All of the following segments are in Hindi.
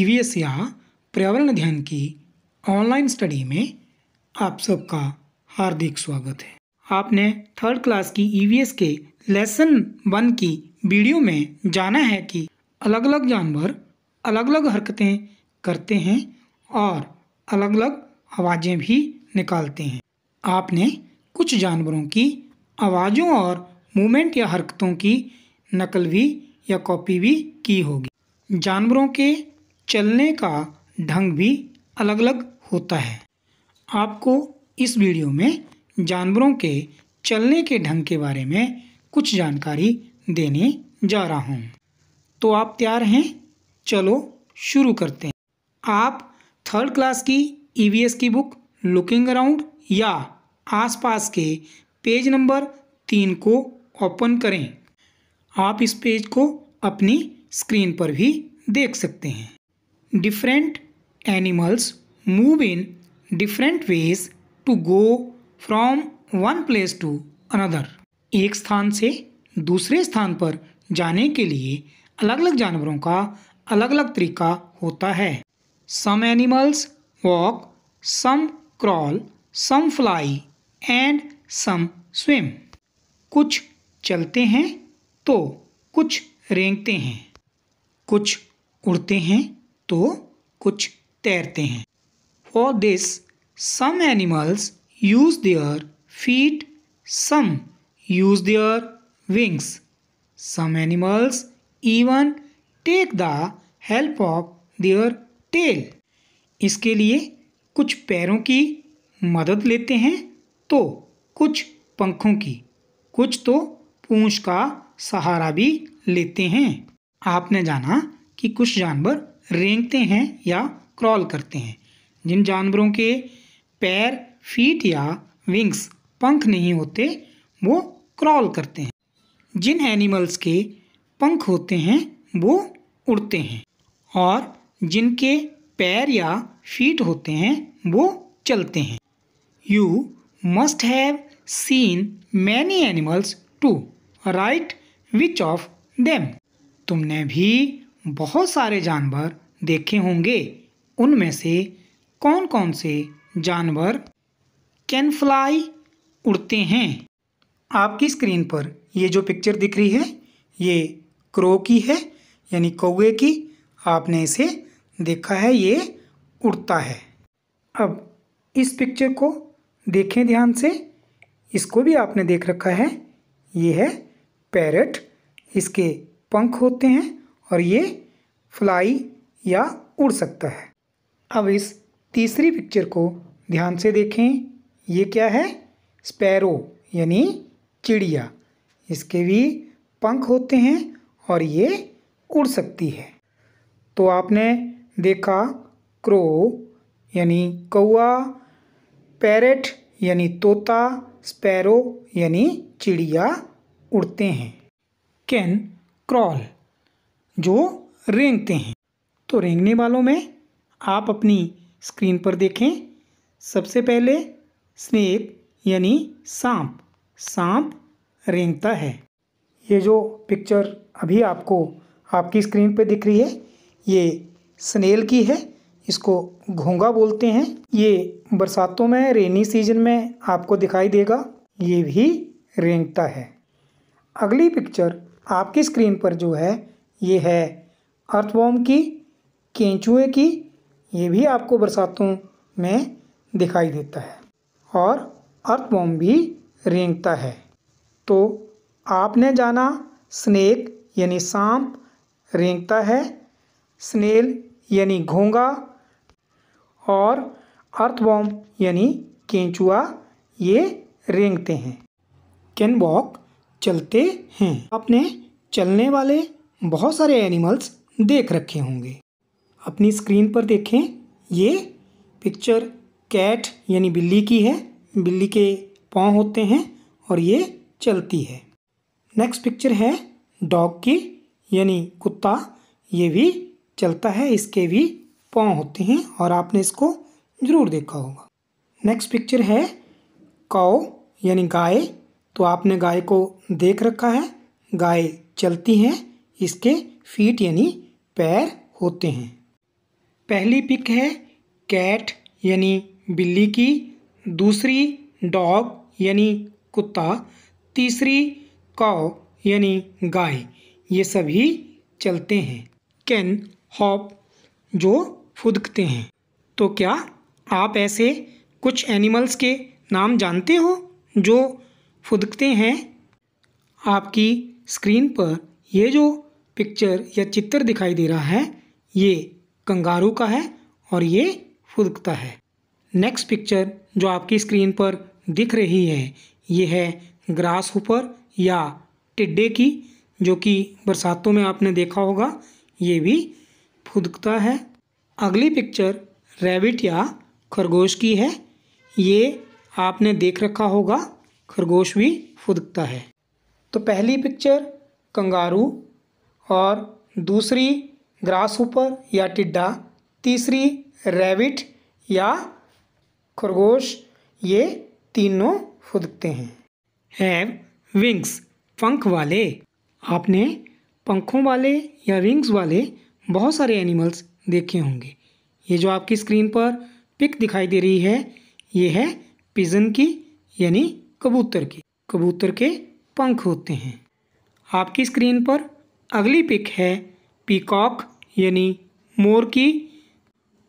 ईवीएस e या पर्यावरण अध्ययन की ऑनलाइन स्टडी में आप सबका हार्दिक स्वागत है आपने थर्ड क्लास की ईवीएस e के लेसन वन की वीडियो में जाना है कि अलग अलग जानवर अलग अलग हरकतें करते हैं और अलग अलग आवाज़ें भी निकालते हैं आपने कुछ जानवरों की आवाज़ों और मूवमेंट या हरकतों की नकल भी या कॉपी भी की होगी जानवरों के चलने का ढंग भी अलग अलग होता है आपको इस वीडियो में जानवरों के चलने के ढंग के बारे में कुछ जानकारी देने जा रहा हूँ तो आप तैयार हैं चलो शुरू करते हैं आप थर्ड क्लास की ईवीएस e की बुक लुकिंग अराउंड या आसपास के पेज नंबर तीन को ओपन करें आप इस पेज को अपनी स्क्रीन पर भी देख सकते हैं different animals move in different ways to go from one place to another. एक स्थान से दूसरे स्थान पर जाने के लिए अलग अलग जानवरों का अलग अलग तरीका होता है some animals walk some crawl some fly and some swim कुछ चलते हैं तो कुछ रेंगते हैं कुछ उड़ते हैं तो कुछ तैरते हैं for this some animals use their feet some use their wings some animals even take the help of their tail इसके लिए कुछ पैरों की मदद लेते हैं तो कुछ पंखों की कुछ तो पूंछ का सहारा भी लेते हैं आपने जाना कि कुछ जानवर रेंगते हैं या क्रॉल करते हैं जिन जानवरों के पैर फीट या विंग्स पंख नहीं होते वो क्रॉल करते हैं जिन एनिमल्स के पंख होते हैं वो उड़ते हैं और जिनके पैर या फीट होते हैं वो चलते हैं you must have seen many animals too right which of them तुमने भी बहुत सारे जानवर देखे होंगे उनमें से कौन कौन से जानवर कैन फ्लाई उड़ते हैं आपकी स्क्रीन पर ये जो पिक्चर दिख रही है ये क्रो की है यानी कौए की आपने इसे देखा है ये उड़ता है अब इस पिक्चर को देखें ध्यान से इसको भी आपने देख रखा है ये है पैरट इसके पंख होते हैं और ये फ्लाई या उड़ सकता है अब इस तीसरी पिक्चर को ध्यान से देखें ये क्या है स्पैरो यानी चिड़िया इसके भी पंख होते हैं और ये उड़ सकती है तो आपने देखा क्रो यानी कौआ पैरेट यानी तोता स्पैरो यानी चिड़िया उड़ते हैं कैन क्रॉल जो रेंगते हैं तो रेंगने वालों में आप अपनी स्क्रीन पर देखें सबसे पहले स्नेक यानी सांप सांप रेंगता है ये जो पिक्चर अभी आपको आपकी स्क्रीन पर दिख रही है ये स्नेल की है इसको घोंगा बोलते हैं ये बरसातों में रेनी सीजन में आपको दिखाई देगा ये भी रेंगता है अगली पिक्चर आपकी स्क्रीन पर जो है ये है अर्थवॉम की केंचुए की ये भी आपको बरसातों में दिखाई देता है और अर्थवॉम भी रेंगता है तो आपने जाना स्नेक यानी सांप रेंगता है स्नेल यानी घोंगा और अर्थवॉम यानी केंचुआ ये रेंगते हैं कैन वॉक चलते हैं अपने चलने वाले बहुत सारे एनिमल्स देख रखे होंगे अपनी स्क्रीन पर देखें ये पिक्चर कैट यानी बिल्ली की है बिल्ली के पाँव होते हैं और ये चलती है नेक्स्ट पिक्चर है डॉग की यानी कुत्ता ये भी चलता है इसके भी पाँव होते हैं और आपने इसको ज़रूर देखा होगा नेक्स्ट पिक्चर है काओ यानी गाय तो आपने गाय को देख रखा है गाय चलती हैं इसके फीट यानी पैर होते हैं पहली पिक है कैट यानी बिल्ली की दूसरी डॉग यानी कुत्ता तीसरी काओ यानी गाय ये सभी चलते हैं कैन हॉप जो फुदकते हैं तो क्या आप ऐसे कुछ एनिमल्स के नाम जानते हो जो फुदकते हैं आपकी स्क्रीन पर ये जो पिक्चर या चित्र दिखाई दे रहा है ये कंगारू का है और ये फुदकता है नेक्स्ट पिक्चर जो आपकी स्क्रीन पर दिख रही है ये है ग्रास ऊपर या टिड्डे की जो कि बरसातों में आपने देखा होगा ये भी फुदकता है अगली पिक्चर रैबिट या खरगोश की है ये आपने देख रखा होगा खरगोश भी फुदकता है तो पहली पिक्चर कंगारू और दूसरी ग्रास ऊपर या टिड्डा तीसरी रैबिट या खरगोश ये तीनों फुदकते हैं हैव विंग्स पंख वाले आपने पंखों वाले या विंग्स वाले बहुत सारे एनिमल्स देखे होंगे ये जो आपकी स्क्रीन पर पिक दिखाई दे रही है ये है पिजन की यानी कबूतर की कबूतर के पंख होते हैं आपकी स्क्रीन पर अगली पिक है पीकॉक यानी मोर की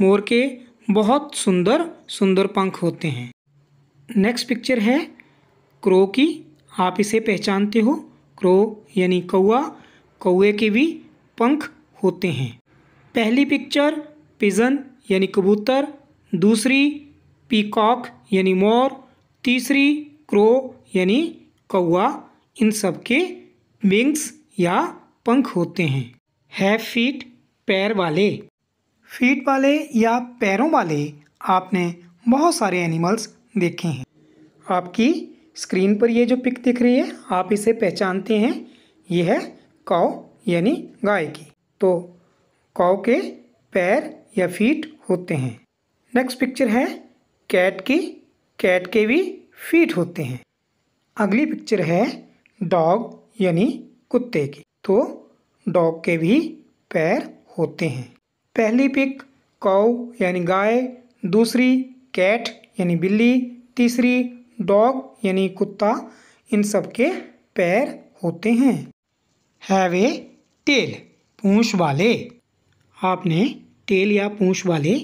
मोर के बहुत सुंदर सुंदर पंख होते हैं नेक्स्ट पिक्चर है क्रो की आप इसे पहचानते हो क्रो यानी कौआ कौए के भी पंख होते हैं पहली पिक्चर पिजन यानी कबूतर दूसरी पीकॉक यानी मोर तीसरी क्रो यानी कौआ इन सब के विंग्स या पंख होते हैं है फीट पैर वाले फीट वाले या पैरों वाले आपने बहुत सारे एनिमल्स देखे हैं आपकी स्क्रीन पर ये जो पिक दिख रही है आप इसे पहचानते हैं ये है काव यानी गाय की तो काव के पैर या फीट होते हैं नेक्स्ट पिक्चर है कैट की कैट के भी फीट होते हैं अगली पिक्चर है डॉग यानी कुत्ते की तो डॉग के भी पैर होते हैं पहली पिक काऊ यानी गाय दूसरी कैट यानी बिल्ली तीसरी डॉग यानी कुत्ता इन सब के पैर होते हैं हैव ए टेल पूँछ वाले आपने टेल या पूँछ वाले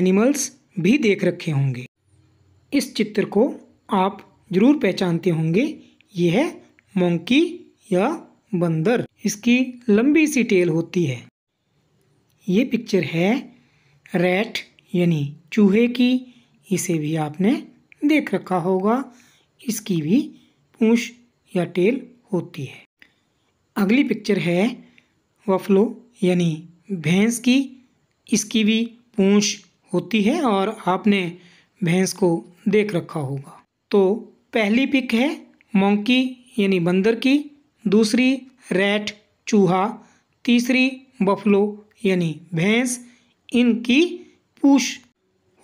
एनिमल्स भी देख रखे होंगे इस चित्र को आप ज़रूर पहचानते होंगे यह मंकी या बंदर इसकी लंबी सी टेल होती है ये पिक्चर है रैट यानी चूहे की इसे भी आपने देख रखा होगा इसकी भी पूछ या टेल होती है अगली पिक्चर है वफलो यानी भैंस की इसकी भी पूछ होती है और आपने भैंस को देख रखा होगा तो पहली पिक है मोंकी यानी बंदर की दूसरी रैट चूहा तीसरी बफलो यानी भैंस इनकी पूछ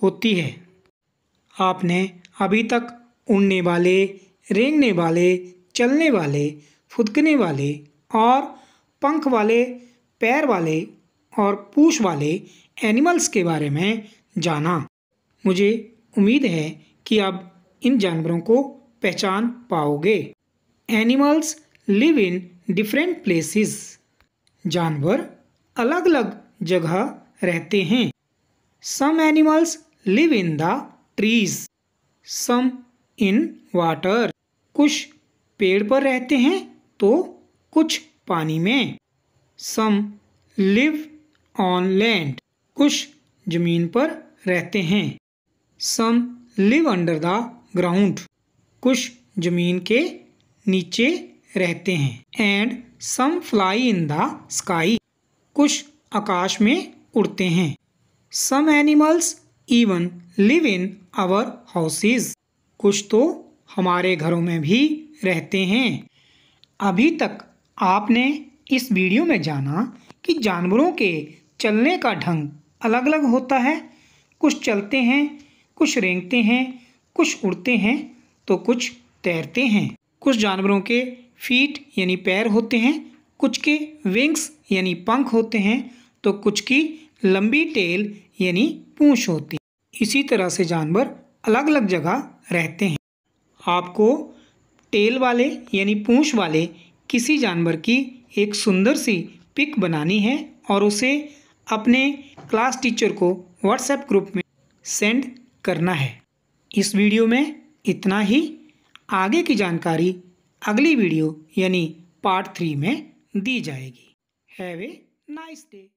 होती है आपने अभी तक उड़ने वाले रेंगने वाले चलने वाले फुदकने वाले और पंख वाले पैर वाले और पूछ वाले एनिमल्स के बारे में जाना मुझे उम्मीद है कि अब इन जानवरों को पहचान पाओगे animals live in different places जानवर अलग अलग जगह रहते हैं some animals live in the trees some in water कुछ पेड़ पर रहते हैं तो कुछ पानी में सम लिव ऑन लैंड कुछ जमीन पर रहते हैं some live under the ground कुछ जमीन के नीचे रहते हैं and some fly in the sky कुछ आकाश में उड़ते हैं some animals even live in our houses कुछ तो हमारे घरों में भी रहते हैं अभी तक आपने इस वीडियो में जाना कि जानवरों के चलने का ढंग अलग अलग होता है कुछ चलते हैं कुछ रेंगते हैं कुछ उड़ते हैं तो कुछ तैरते हैं कुछ जानवरों के फीट यानी पैर होते हैं कुछ के विंग्स यानी पंख होते हैं तो कुछ की लंबी टेल यानी पूँछ होती इसी तरह से जानवर अलग अलग जगह रहते हैं आपको टेल वाले यानी पूँछ वाले किसी जानवर की एक सुंदर सी पिक बनानी है और उसे अपने क्लास टीचर को व्हाट्सएप ग्रुप में सेंड करना है इस वीडियो में इतना ही आगे की जानकारी अगली वीडियो यानी पार्ट थ्री में दी जाएगी हैव ए नाइस डे